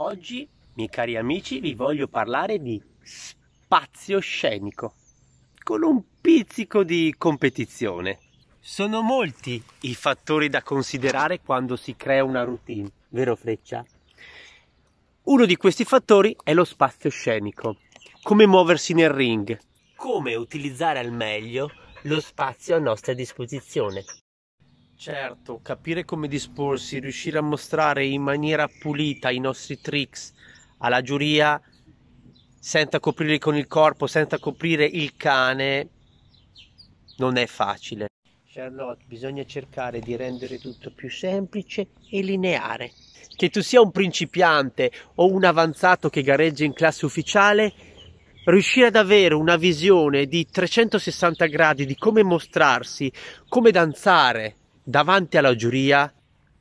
Oggi, miei cari amici, vi voglio parlare di spazio scenico, con un pizzico di competizione. Sono molti i fattori da considerare quando si crea una routine, vero Freccia? Uno di questi fattori è lo spazio scenico, come muoversi nel ring, come utilizzare al meglio lo spazio a nostra disposizione. Certo, capire come disporsi, riuscire a mostrare in maniera pulita i nostri tricks alla giuria senza coprirli con il corpo, senza coprire il cane, non è facile. Charlotte, bisogna cercare di rendere tutto più semplice e lineare. Che tu sia un principiante o un avanzato che gareggia in classe ufficiale, riuscire ad avere una visione di 360 gradi di come mostrarsi, come danzare, davanti alla giuria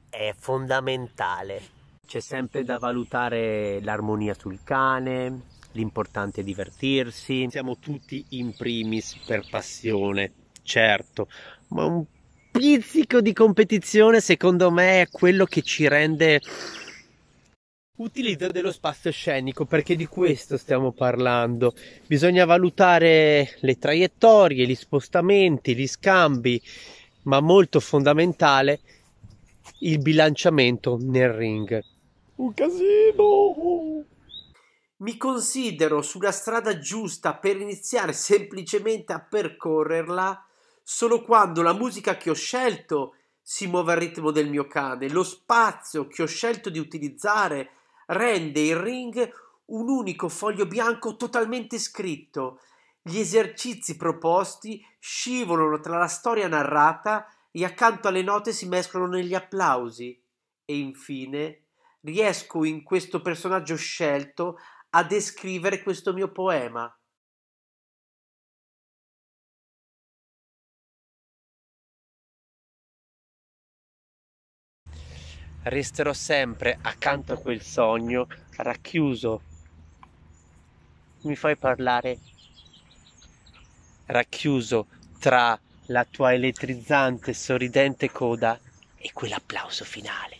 è fondamentale. C'è sempre da valutare l'armonia sul cane, l'importante è divertirsi. Siamo tutti in primis per passione, certo, ma un pizzico di competizione secondo me è quello che ci rende utilizzo dello spazio scenico perché di questo stiamo parlando bisogna valutare le traiettorie gli spostamenti gli scambi ma molto fondamentale il bilanciamento nel ring. Un casino! Mi considero sulla strada giusta per iniziare semplicemente a percorrerla solo quando la musica che ho scelto si muove al ritmo del mio cane, lo spazio che ho scelto di utilizzare rende il ring un unico foglio bianco totalmente scritto gli esercizi proposti scivolano tra la storia narrata e accanto alle note si mescolano negli applausi. E infine riesco in questo personaggio scelto a descrivere questo mio poema. resterò sempre accanto a quel sogno, racchiuso. Mi fai parlare racchiuso tra la tua elettrizzante e sorridente coda e quell'applauso finale.